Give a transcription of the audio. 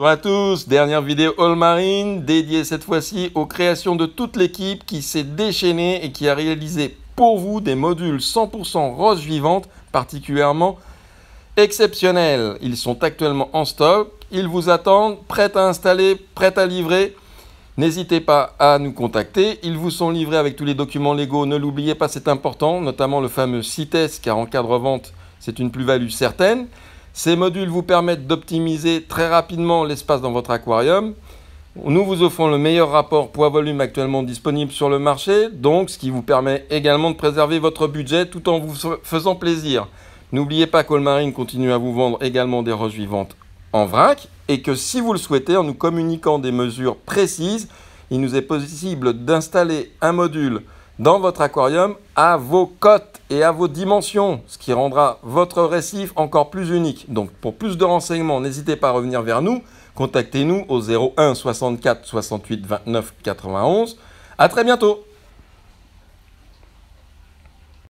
Bonjour à tous, dernière vidéo All Marine dédiée cette fois-ci aux créations de toute l'équipe qui s'est déchaînée et qui a réalisé pour vous des modules 100% rose vivante particulièrement exceptionnels. Ils sont actuellement en stock, ils vous attendent, prêts à installer, prêts à livrer. N'hésitez pas à nous contacter, ils vous sont livrés avec tous les documents légaux, ne l'oubliez pas, c'est important, notamment le fameux CITES car en cadre vente, c'est une plus-value certaine. Ces modules vous permettent d'optimiser très rapidement l'espace dans votre aquarium. Nous vous offrons le meilleur rapport poids-volume actuellement disponible sur le marché, donc ce qui vous permet également de préserver votre budget tout en vous faisant plaisir. N'oubliez pas qu'Allmarine continue à vous vendre également des roches vivantes en vrac et que si vous le souhaitez, en nous communiquant des mesures précises, il nous est possible d'installer un module dans votre aquarium à vos cotes et à vos dimensions, ce qui rendra votre récif encore plus unique. Donc pour plus de renseignements, n'hésitez pas à revenir vers nous. Contactez-nous au 01 64 68 29 91. À très bientôt